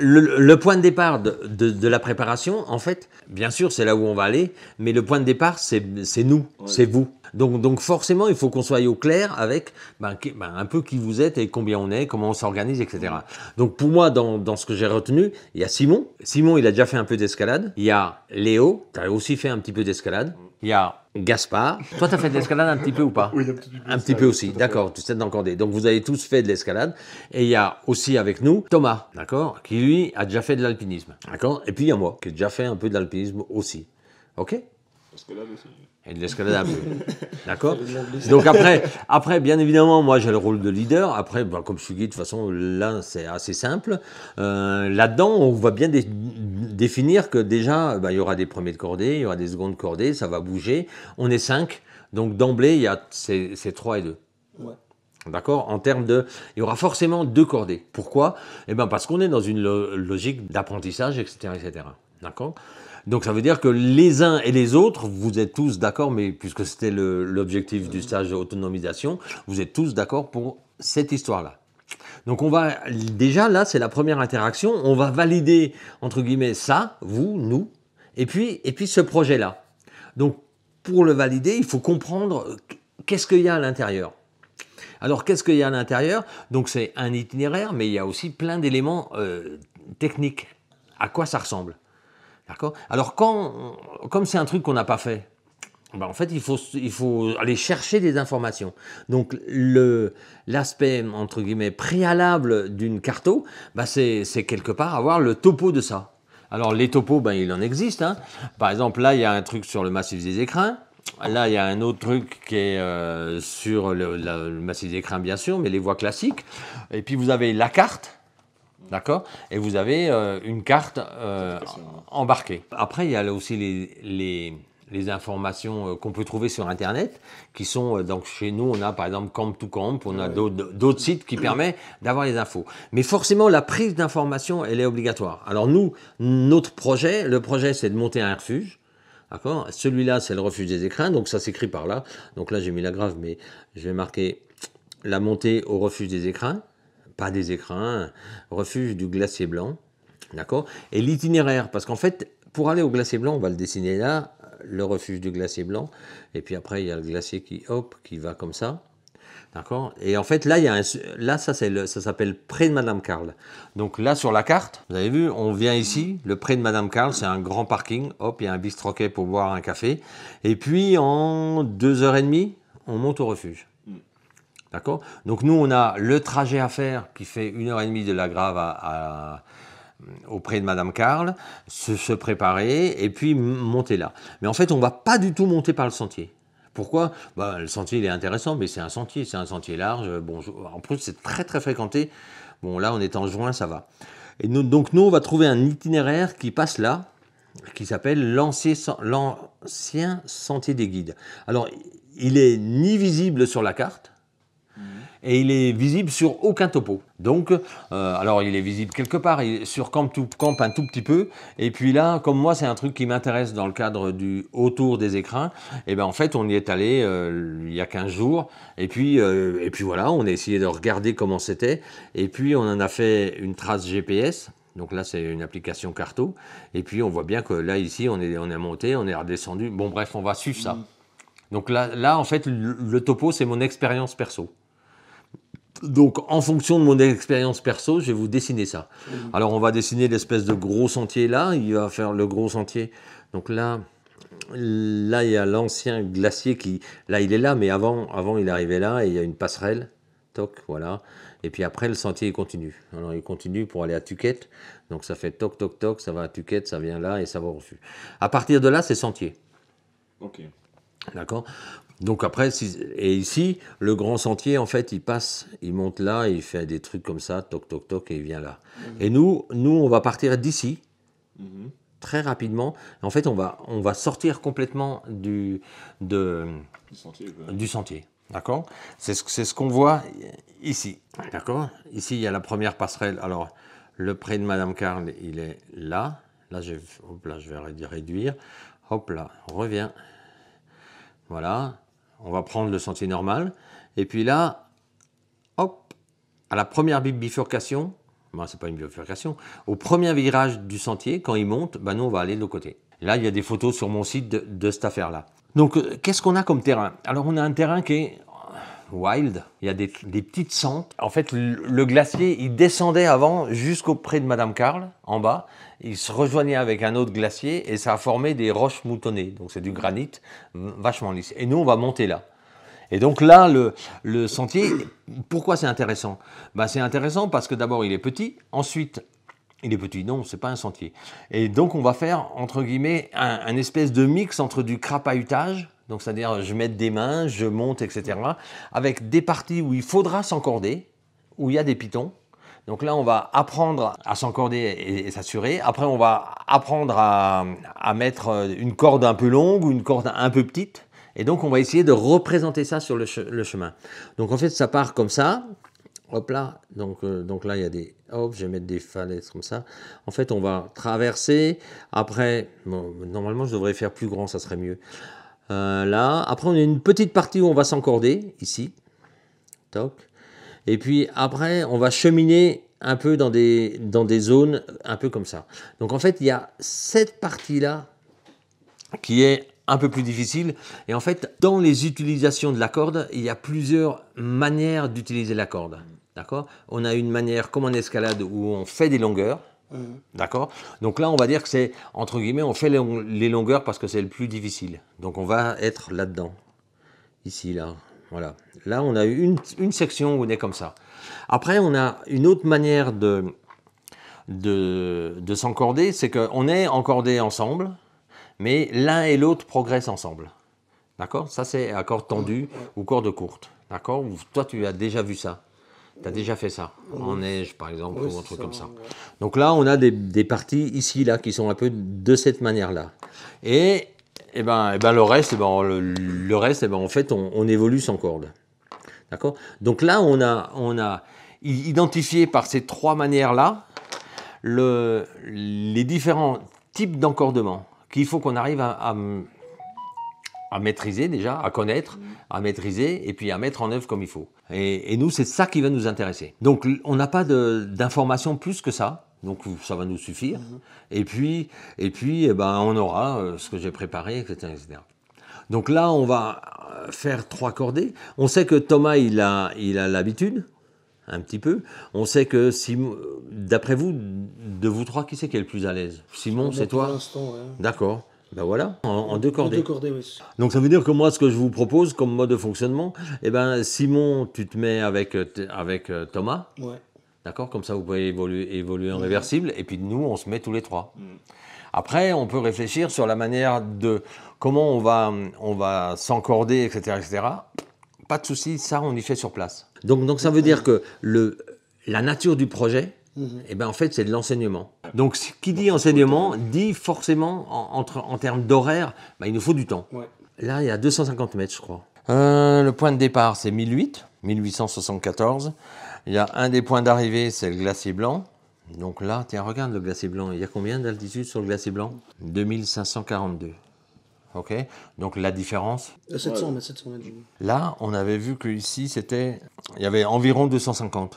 Le, point de départ de, la préparation, en fait, bien sûr, c'est là où on va aller, mais le point de départ, c'est nous, c'est vous. Donc, donc forcément, il faut qu'on soit au clair avec ben, ben, un peu qui vous êtes et combien on est, comment on s'organise, etc. Donc pour moi, dans, ce que j'ai retenu, il y a Simon. Simon, il a déjà fait un peu d'escalade. Il y a Léo, tu as aussi fait un petit peu d'escalade. Il y a Gaspard. Toi, tu as fait de l'escalade un petit peu ou pas Oui, un petit peu. Un petit peu aussi, d'accord, tu sais Donc, vous avez tous fait de l'escalade. Et il y a aussi avec nous Thomas, d'accord, qui lui a déjà fait de l'alpinisme. D'accord Et puis, il y a moi, qui ai déjà fait un peu de l'alpinisme aussi. OK et de l'escalade D'accord Donc après, après, bien évidemment, moi j'ai le rôle de leader. Après, bah, comme je suis guide, de toute façon, là c'est assez simple. Euh, là-dedans, on va bien définir que déjà, bah, il y aura des premiers de cordée, il y aura des secondes de cordées, ça va bouger. On est cinq. Donc d'emblée, il y a ces, trois et deux. Ouais. D'accord En termes de. Il y aura forcément deux cordées. Pourquoi Eh bien, parce qu'on est dans une logique d'apprentissage, etc. etc. D'accord donc ça veut dire que les uns et les autres, vous êtes tous d'accord, mais puisque c'était l'objectif du stage d'autonomisation, vous êtes tous d'accord pour cette histoire-là. Donc on va déjà là, c'est la première interaction, on va valider entre guillemets ça, vous, nous, et puis et puis ce projet-là. Donc pour le valider, il faut comprendre qu'est-ce qu'il y a à l'intérieur. Alors qu'est-ce qu'il y a à l'intérieur Donc c'est un itinéraire, mais il y a aussi plein d'éléments euh, techniques. À quoi ça ressemble alors, quand, comme c'est un truc qu'on n'a pas fait, ben en fait, il faut, il faut aller chercher des informations. Donc, l'aspect, entre guillemets, préalable d'une carto, ben c'est quelque part avoir le topo de ça. Alors, les topos, ben, il en existe. Hein. Par exemple, là, il y a un truc sur le massif des écrins. Là, il y a un autre truc qui est euh, sur le, le massif des écrins, bien sûr, mais les voies classiques. Et puis, vous avez la carte. D'accord Et vous avez euh, une carte euh, embarquée. Après, il y a aussi les, les, les informations euh, qu'on peut trouver sur Internet, qui sont, donc chez nous, on a par exemple Camp 2 Camp, on a d'autres sites qui permettent d'avoir les infos. Mais forcément, la prise d'information, elle est obligatoire. Alors nous, notre projet, le projet, c'est de monter un refuge. D'accord Celui-là, c'est le refuge des écrins, donc ça s'écrit par là. Donc là, j'ai mis la grave, mais je vais marquer la montée au refuge des écrins pas des écrins, refuge du glacier blanc, d'accord Et l'itinéraire, parce qu'en fait, pour aller au glacier blanc, on va le dessiner là, le refuge du glacier blanc, et puis après, il y a le glacier qui, hop, qui va comme ça, D'accord Et en fait, là, il y a là ça, s'appelle Près de Madame Carl. Donc là, sur la carte, vous avez vu, on vient ici. Le Près de Madame Carl, c'est un grand parking. Hop, il y a un bistroquet pour boire un café. Et puis, en deux heures et demie, on monte au refuge. Donc nous, on a le trajet à faire qui fait une heure et demie de la grave à, auprès de Madame Carl, se, préparer et puis monter là. Mais en fait, on ne va pas du tout monter par le sentier. Pourquoi bah, Le sentier, il est intéressant, mais c'est un sentier, c'est un sentier large. en plus, c'est très très fréquenté. Bon, là, on est en juin, ça va. Et nous, donc, nous, on va trouver un itinéraire qui passe là, qui s'appelle l'ancien sentier des guides. Alors, il est ni visible sur la carte, et il est visible sur aucun topo. Donc, euh, alors il est visible quelque part, sur camp, tout, camp un tout petit peu, et puis là, comme moi c'est un truc qui m'intéresse dans le cadre du autour des écrins, et eh bien en fait on y est allé euh, il y a 15 jours, et puis, euh, et puis voilà, on a essayé de regarder comment c'était, et puis on en a fait une trace GPS, donc là, c'est une application Carto. Et puis, on voit bien que là, ici, on est, on est monté, on est redescendu. Bon, bref, on va suivre ça. Mm. Donc là, là en fait, le topo, c'est mon expérience perso. Donc, en fonction de mon expérience perso, je vais vous dessiner ça. Mhm. Alors, on va dessiner l'espèce de gros sentier là. Il va faire le gros sentier. Donc là, là il y a l'ancien glacier qui... Là, il est là, mais avant, avant il arrivait là et il y a une passerelle. Toc, voilà. Et puis après, le sentier, il continue. Alors, il continue pour aller à Tuquette. Donc, ça fait toc, toc, toc, ça va à Tuquette, ça vient là et ça va au dessus À partir de là, c'est sentier. OK. D'accord donc après, et ici, le grand sentier, en fait, il passe, il monte là, il fait des trucs comme ça, toc, toc, toc, et il vient là. Mhm. Et nous, nous, on va partir d'ici, mhm. très rapidement. En fait, on va, on va sortir complètement du, du sentier. D'accord C'est ce, ce qu'on voit ici. D'accord Ici, il y a la première passerelle. Alors, le prêt de Madame Carl, il est là. Là, je, là, je vais réduire. Hop là, on revient. Voilà, on va prendre le sentier normal. Et puis là, hop, à la première bifurcation, ben, ce n'est pas une bifurcation, au premier virage du sentier, quand il monte, ben, nous on va aller de l'autre côté. Là, il y a des photos sur mon site de, de cette affaire-là. Donc, euh, qu'est-ce qu'on a comme terrain Alors, on a un terrain qui est Wild. Il y a des, petites sentes. En fait, le glacier, il descendait avant jusqu'au jusqu'auprès de Madame Carl, en bas. Il se rejoignait avec un autre glacier et ça a formé des roches moutonnées. Donc c'est du granit vachement lisse. Et nous, on va monter là. Et donc là, le, sentier, pourquoi c'est intéressant Bah C'est intéressant parce que d'abord, il est petit. Ensuite, il est petit, non, ce n'est pas un sentier. Et donc on va faire, entre guillemets, un, un espèce de mix entre du crapahutage donc, c'est-à-dire, je mets des mains, je monte, etc. Avec des parties où il faudra s'encorder, où il y a des pitons. Donc là, on va apprendre à s'encorder et, s'assurer. Après, on va apprendre à, mettre euh, une corde un peu longue ou une corde un peu petite. Et donc, on va essayer de représenter ça sur le, chemin. Donc, en fait, ça part comme ça. Hop là, donc, euh, donc là il y a des... Hop, je vais mettre des falaises comme ça. En fait, on va traverser. Après, normalement, je devrais faire plus grand, ça serait mieux. Euh, là. Après, on a une petite partie où on va s'encorder, ici. Toc. Et puis après, on va cheminer un peu dans des, dans des zones un peu comme ça. Donc en fait, il y a cette partie-là qui est un peu plus difficile. Et en fait, dans les utilisations de la corde, il y a plusieurs manières d'utiliser la corde. D'accord On a une manière comme en escalade où on fait des longueurs. Mmh. D'accord Donc là, on va dire que c'est, entre guillemets, on fait les longueurs parce que c'est le plus difficile. Donc on va être là-dedans. Ici, là. Voilà. Là, on a une, une section où on est comme ça. Après, on a une autre manière de, de, de s'encorder, c'est qu'on est encordé ensemble, mais l'un et l'autre progressent ensemble. D'accord Ça, c'est à corde tendue mmh. ou corde courte. D'accord Toi, tu as déjà vu ça. Tu as déjà fait ça, en neige par exemple, ou un truc comme ça. Donc là, on a des, parties ici, là, qui sont un peu de cette manière-là. Et, eh ben, eh ben, le reste, eh ben, le, reste ben, en fait, on, évolue sans corde. D'accord Donc là, on a, on a identifié par ces trois manières-là les différents types d'encordement qu'il faut qu'on arrive à, à maîtriser déjà, à connaître, à maîtriser et puis à mettre en œuvre comme il faut. Et, nous, c'est ça qui va nous intéresser. Donc, on n'a pas d'informations plus que ça. Donc ça va nous suffire. Et puis, et puis eh ben, on aura euh, ce que j'ai préparé, etc., Donc là, on va euh, faire trois cordées. On sait que Thomas, il a l'habitude, il a un petit peu. On sait que, si, euh, d'après vous, de vous trois, qui c'est qui est le plus à l'aise Simon, c'est toi D'accord. Ben voilà, en, deux cordées. Donc ça veut dire que moi, ce que je vous propose comme mode de fonctionnement, eh ben, Simon, tu te mets avec, euh, avec euh, Thomas. D'accord Comme ça, vous pouvez évoluer, évoluer en réversible. Et puis nous, on se met tous les trois. Mm. Après, on peut réfléchir sur la manière de comment on va, on va s'encorder, etc., etc. Pas de souci, ça, on y fait sur place. Donc, donc ça veut dire que le, la nature du projet, et eh ben en fait, c'est de l'enseignement. Donc, ce qui dit enseignement dit forcément, en, en termes d'horaire, bah, il nous faut du temps. Là, il y a 250 mètres, je crois. Euh, le point de départ, c'est 1008, 1874. Il y a un des points d'arrivée, c'est le glacier blanc. Donc là, tiens, regarde le glacier blanc. Il y a combien d'altitude sur le glacier blanc 2542. OK Donc la différence 700, euh, mètres. Là, on avait vu qu'ici, c'était... Il y avait environ 250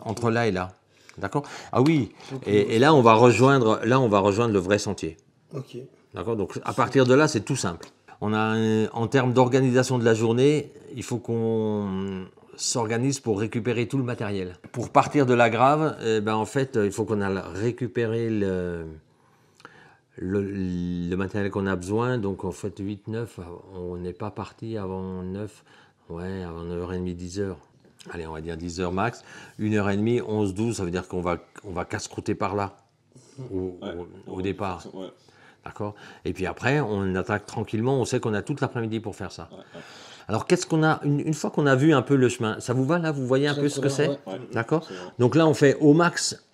entre là et là. D'accord Ah oui, euh, et, là, on va rejoindre, là, on va rejoindre le vrai sentier. Ok. D'accord Donc, à partir de là, c'est tout simple. On a, en termes d'organisation de la journée, il faut qu'on s'organise pour récupérer tout le matériel. Pour partir de la grave, eh ben, en fait, il faut qu'on a récupéré le, matériel qu'on a besoin. Donc, en fait, 8-9, on n'est pas parti avant 9, ouais, avant 9h30, 10h allez, on va dire 10 h max, 1 h et demie, h 12, ça veut dire qu'on va, on va casse-croûter par là, au, au, départ. D'accord Et puis après, on attaque tranquillement, on sait qu'on a toute l'après-midi pour faire ça. alors, qu'est-ce qu'on a, une, une fois qu'on a vu un peu le chemin, ça vous va là Vous voyez un peu ce que c'est D'accord Donc là, on fait au max,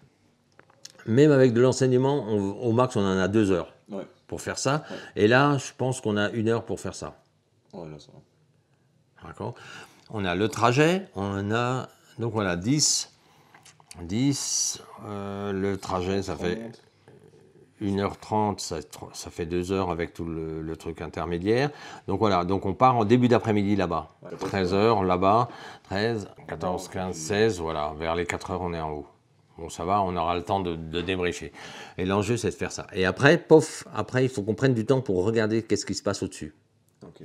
même avec de l'enseignement, au max, on en a 2 heures pour faire ça. Et là, je pense qu'on a une heure pour faire ça. D'accord on a le trajet, on a, donc voilà 10, 10, euh, le trajet ça fait 1h30, ça, fait 2 h avec tout le, truc intermédiaire. Donc voilà, donc on part en début d'après-midi là-bas, 13h là-bas, 13, 14, 15, 16, voilà, vers les 4 h on est en haut. Bon, ça va, on aura le temps de, de débricher. Et l'enjeu, c'est de faire ça. Et après, pof, après, il faut qu'on prenne du temps pour regarder qu'est-ce qui se passe au-dessus. Ok.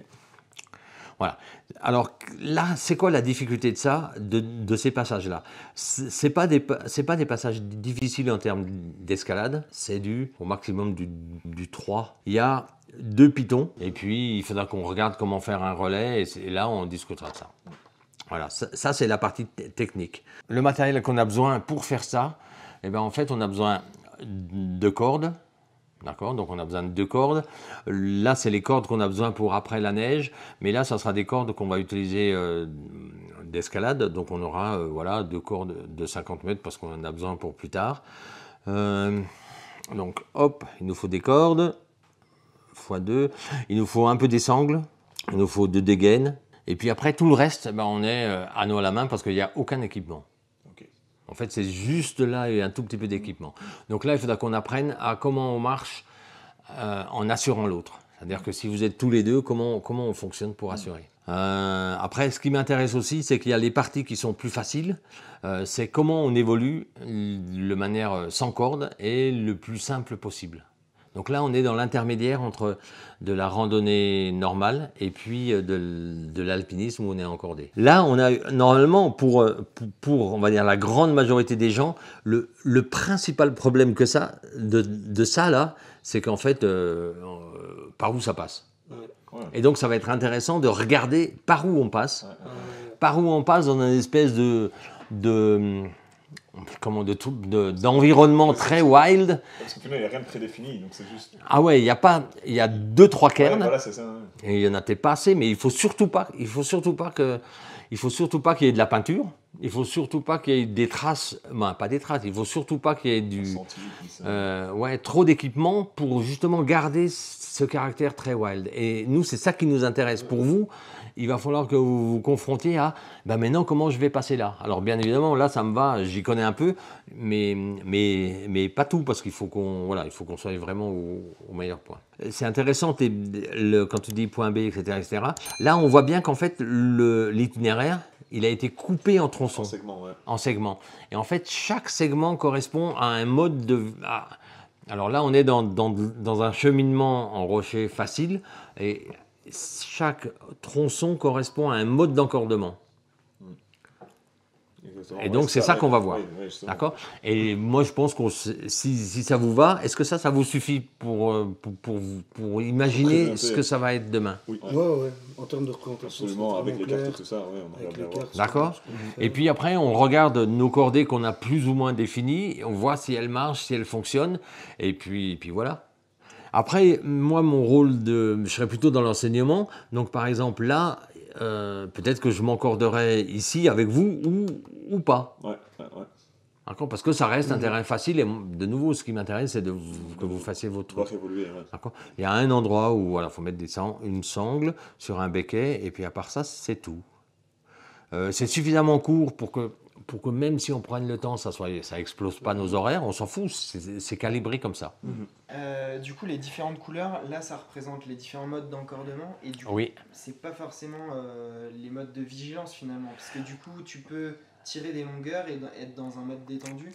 Voilà. Alors là, c'est quoi la difficulté de ça, de, ces passages-là C'est pas des pas des passages difficiles en termes d'escalade. C'est du au maximum du, 3. Il y a deux pitons et puis il faudra qu'on regarde comment faire un relais et, là on discutera de ça. Voilà, ça, ça c'est la partie technique. Le matériel qu'on a besoin pour faire ça, eh bien, en fait on a besoin de cordes, D'accord Donc on a besoin de deux cordes. Là, c'est les cordes qu'on a besoin pour après la neige, mais là, ça sera des cordes qu'on va utiliser euh, d'escalade. Donc on aura euh, voilà, deux cordes de 50 mètres parce qu'on en a besoin pour plus tard. Euh, donc hop, il nous faut des cordes, x 2. Il nous faut un peu des sangles, il nous faut deux dégaines. Et puis après, tout le reste, ben, on est à à la main parce qu'il n'y a aucun équipement. En fait, c'est juste là et un tout petit peu d'équipement. Donc là, il faudra qu'on apprenne à comment on marche euh, en assurant l'autre. C'est-à-dire que si vous êtes tous les deux, comment, on fonctionne pour assurer euh, Après, ce qui m'intéresse aussi, c'est qu'il y a les parties qui sont plus faciles. Euh, c'est comment on évolue de manière sans corde et le plus simple possible. Donc là, on est dans l'intermédiaire entre de la randonnée normale et puis euh, de, l'alpinisme où on est encordé. Là, on a normalement, pour, euh, pour, on va dire la grande majorité des gens, le, principal problème que ça, de, ça là, c'est qu'en fait, euh, par où ça passe. Et donc, ça va être intéressant de regarder par où on passe, par où on passe dans une espèce de comment de tout d'environnement très wild. Parce que il n'y a rien de prédéfini, donc c'est juste. Ah ouais, il y a pas, il y a deux trois cairns. Et il y en a peut-être pas assez, mais il faut surtout pas, il faut surtout pas que, il faut surtout pas qu'il y ait de la peinture. Il faut surtout pas qu'il y ait des traces, ben, pas des traces. Il faut surtout pas qu'il y ait du, euh, ouais, trop d'équipement pour justement garder ce caractère très wild. Et nous, c'est ça qui nous intéresse. pour vous, il va falloir que vous vous confrontiez à bah, maintenant comment je vais passer là. Alors bien évidemment là ça me va, j'y connais un peu, mais, mais, mais pas tout parce qu'il faut qu'on voilà, il faut qu'on soit vraiment au, meilleur point. C'est intéressant le, quand tu dis point B etc etc. Là on voit bien qu'en fait l'itinéraire il a été coupé en tronçons, en segments, en segments. Et en fait chaque segment correspond à un mode de alors là, on est dans, dans, dans, un cheminement en rocher facile et chaque tronçon correspond à un mode d'encordement. Mmh. Et donc, c'est ça qu'on va voir. D'accord Et moi, je pense que si, si, ça vous va, est-ce que ça, ça vous suffit pour, euh, pour, pour, imaginer ce que ça va être demain Oui, ouais, ouais. en termes de représentation. Absolument, avec les cartes tout ça. Ouais, D'accord Et puis après, on regarde nos cordées qu'on a plus ou moins définies, on voit si elles marchent, si elles fonctionnent, et puis, et puis voilà. Après, moi, mon rôle de. Je serais plutôt dans l'enseignement. Donc, par exemple, là, euh, peut-être que je m'encorderais ici avec vous ou, pas. Ouais, Parce que ça reste un mhm. terrain facile. Et de nouveau, ce qui m'intéresse, c'est de que vous fassiez votre. Il y a un endroit où il faut mettre des une sangle sur un becquet et puis à part ça, c'est tout. Euh, c'est suffisamment court pour que pour que même si on prenne le temps, ça soit, ça explose pas nos horaires, on s'en fout, c'est calibré comme ça. Mm-hmm. Euh, du coup, les différentes couleurs, là, ça représente les différents modes d'encordement et du coup, oui. c'est pas forcément euh, les modes de vigilance finalement, parce que du coup, tu peux tirer des longueurs et être dans un mode détendu.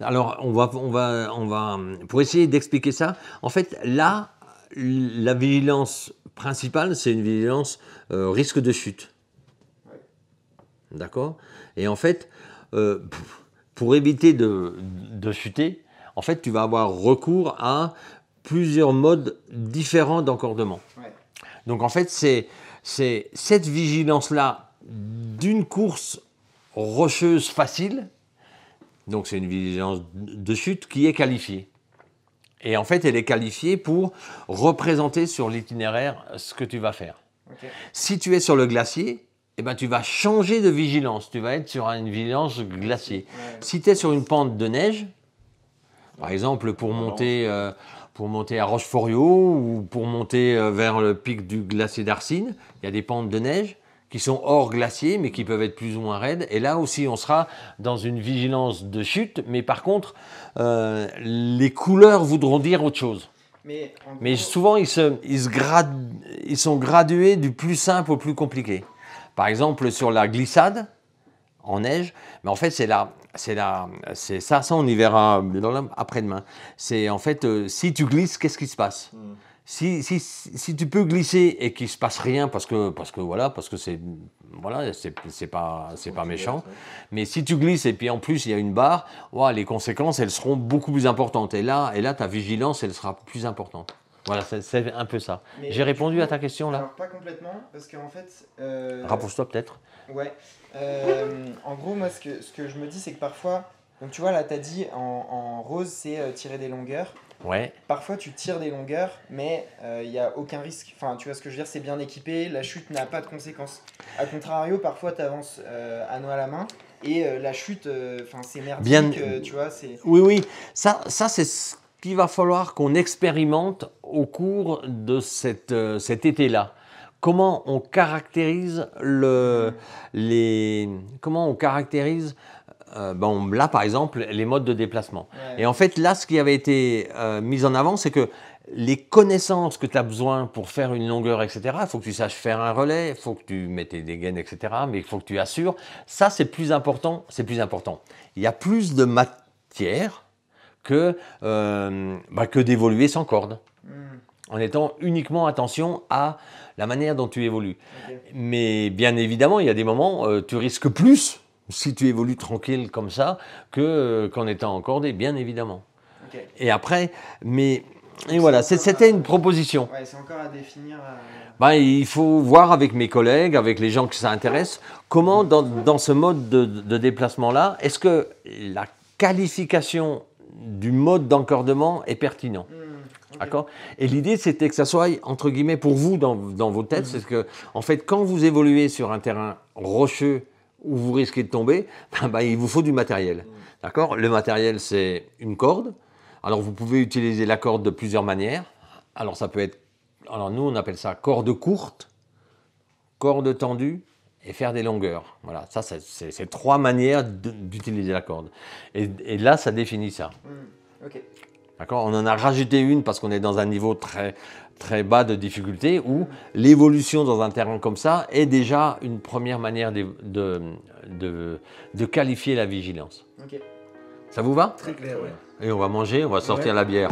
Alors, on va, on va, on va, pour essayer d'expliquer ça. En fait, là, la vigilance principale, c'est une vigilance euh, risque de chute. D'accord Et en fait, euh, pour éviter de, de chuter, en fait, tu vas avoir recours à plusieurs modes différents d'encordement. Donc en fait, c'est cette vigilance-là d'une course rocheuse facile, donc c'est une vigilance de chute qui est qualifiée. Et en fait, elle est qualifiée pour représenter sur l'itinéraire ce que tu vas faire. Si tu es sur le glacier, eh ben, tu vas changer de vigilance. Tu vas être sur une vigilance glacier. Si tu es sur une pente de neige, par exemple pour ah, monter, euh, pour monter à ou pour monter euh, vers le pic du glacier d'Arcine, il y a des pentes de neige qui sont hors glacier mais qui peuvent être plus ou moins raides. Et là aussi, on sera dans une vigilance de chute, mais par contre, euh, les couleurs voudront dire autre chose. Mais, souvent, ils, se, ils sont gradués du plus simple au plus compliqué. Par exemple, sur la glissade en neige, mais en fait, c'est là, c'est là, c'est ça, ça on y verra après-demain. C'est en fait, euh, si tu glisses, qu'est-ce qui se passe hmm. si, si, si, tu peux glisser et qu'il se passe rien parce que parce que voilà parce que c'est voilà c'est, pas c'est pas méchant, mais si tu glisses et puis en plus il y a une barre, les conséquences elles seront beaucoup plus importantes. Et là et là ta vigilance elle sera plus importante. Voilà, c'est un peu ça. J'ai répondu à ta question là Alors, pas complètement, parce qu'en fait. Euh, toi peut-être. Ouais. Euh, en gros, moi, ce que, ce que je me dis, c'est que parfois. Donc, tu vois, là, t'as dit en, rose, c'est euh, tirer des longueurs. Ouais. Parfois, tu tires des longueurs, mais il euh, n'y a aucun risque. Enfin, tu vois ce que je veux dire, c'est bien équipé, la chute n'a pas de conséquences. A contrario, parfois, t'avances noix à la main et la chute, enfin, c'est merdique, bien... tu vois. Oui, oui. Ça, ça c'est qu'il va falloir qu'on expérimente au cours de euh, cet été-là. Comment on caractérise le, les, comment on caractérise euh, bon, là par exemple les modes de déplacement. Et en fait là ce qui avait été euh, mis en avant c'est que les connaissances que tu as besoin pour faire une longueur, etc., il faut que tu saches faire un relais, il faut que tu mettes des gaines, etc., mais il faut que tu assures. Ça, c'est plus important. C'est plus important. Il y a plus de matière que, euh, bah, que d'évoluer sans corde. Hmm. En étant uniquement attention à la manière dont tu évolues. Mais bien évidemment, il y a des moments, euh, tu risques plus si tu évolues tranquille comme ça que euh, qu'en étant encordé, bien évidemment. Et après, mais et voilà, c'était une proposition. Bah, il faut voir avec mes collègues, avec les gens qui intéresse comment dans, dans, ce mode de, de déplacement-là, est-ce que la qualification du mode d'encordement est pertinent. Hmm, Et l'idée, c'était que ça soit, entre guillemets, pour vous, dans, vos têtes, hmm. c'est que, en fait, quand vous évoluez sur un terrain rocheux où vous risquez de tomber, ben, ben, il vous faut du matériel. Hmm. D'accord Le matériel, c'est une corde. Alors, vous pouvez utiliser la corde de plusieurs manières. Alors, ça peut être. Alors, nous, on appelle ça corde courte, corde tendue, et faire des longueurs. Voilà, ça, c'est trois manières d'utiliser la corde. Et, là, ça définit ça. Hmm, D'accord On en a rajouté une parce qu'on est dans un niveau très, très bas de difficulté où l'évolution dans un terrain comme ça est déjà une première manière de, de, qualifier la vigilance. Ça vous va Très clair, oui. Et on va manger, on va sortir la bière.